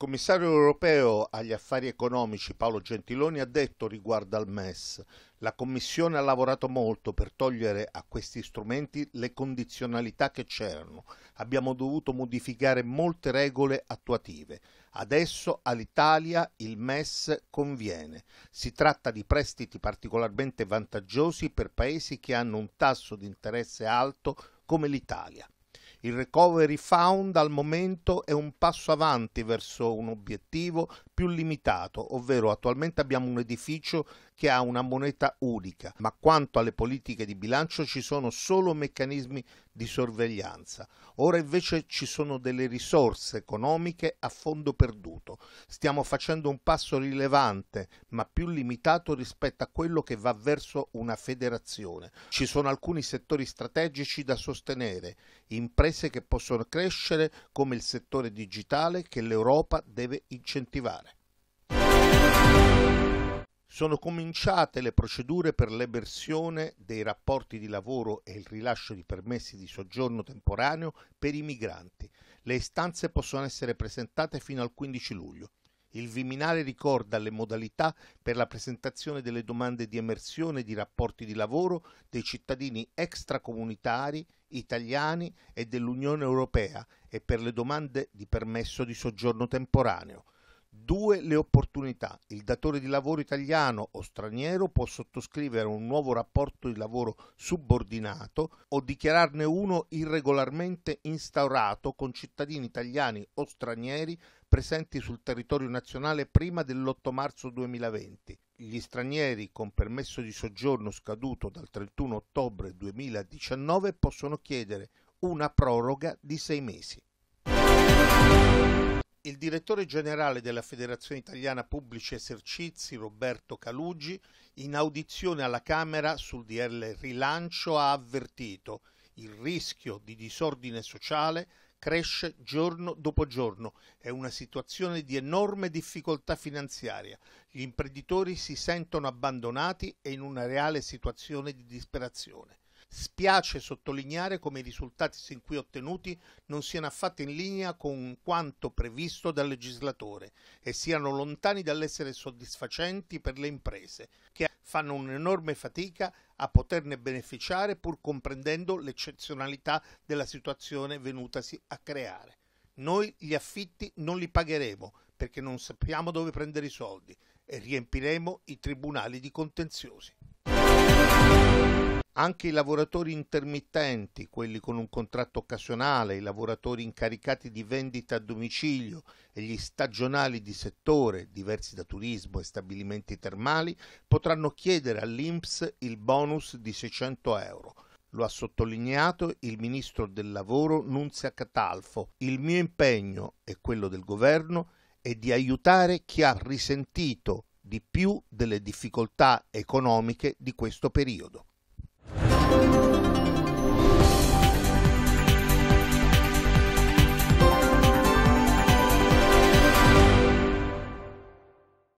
commissario europeo agli affari economici Paolo Gentiloni ha detto riguardo al MES la Commissione ha lavorato molto per togliere a questi strumenti le condizionalità che c'erano. Abbiamo dovuto modificare molte regole attuative. Adesso all'Italia il MES conviene. Si tratta di prestiti particolarmente vantaggiosi per paesi che hanno un tasso di interesse alto come l'Italia. Il recovery fund al momento è un passo avanti verso un obiettivo più limitato, ovvero attualmente abbiamo un edificio che ha una moneta unica, ma quanto alle politiche di bilancio ci sono solo meccanismi di sorveglianza. Ora invece ci sono delle risorse economiche a fondo perduto. Stiamo facendo un passo rilevante, ma più limitato rispetto a quello che va verso una federazione. Ci sono alcuni settori strategici da sostenere, imprese che possono crescere come il settore digitale che l'Europa deve incentivare sono cominciate le procedure per l'emersione dei rapporti di lavoro e il rilascio di permessi di soggiorno temporaneo per i migranti. Le istanze possono essere presentate fino al 15 luglio. Il Viminale ricorda le modalità per la presentazione delle domande di emersione di rapporti di lavoro dei cittadini extracomunitari italiani e dell'Unione Europea e per le domande di permesso di soggiorno temporaneo. Due le opportunità. Il datore di lavoro italiano o straniero può sottoscrivere un nuovo rapporto di lavoro subordinato o dichiararne uno irregolarmente instaurato con cittadini italiani o stranieri presenti sul territorio nazionale prima dell'8 marzo 2020. Gli stranieri con permesso di soggiorno scaduto dal 31 ottobre 2019 possono chiedere una proroga di sei mesi il direttore generale della Federazione Italiana Pubblici Esercizi Roberto Calugi, in audizione alla Camera sul DL Rilancio, ha avvertito il rischio di disordine sociale cresce giorno dopo giorno, è una situazione di enorme difficoltà finanziaria, gli imprenditori si sentono abbandonati e in una reale situazione di disperazione. Spiace sottolineare come i risultati sin qui ottenuti non siano affatto in linea con quanto previsto dal legislatore e siano lontani dall'essere soddisfacenti per le imprese, che fanno un'enorme fatica a poterne beneficiare pur comprendendo l'eccezionalità della situazione venutasi a creare. Noi gli affitti non li pagheremo perché non sappiamo dove prendere i soldi e riempiremo i tribunali di contenziosi. Anche i lavoratori intermittenti, quelli con un contratto occasionale, i lavoratori incaricati di vendita a domicilio e gli stagionali di settore, diversi da turismo e stabilimenti termali, potranno chiedere all'INPS il bonus di 600 euro. Lo ha sottolineato il ministro del lavoro Nunzia Catalfo. Il mio impegno e quello del governo è di aiutare chi ha risentito di più delle difficoltà economiche di questo periodo. Thank you.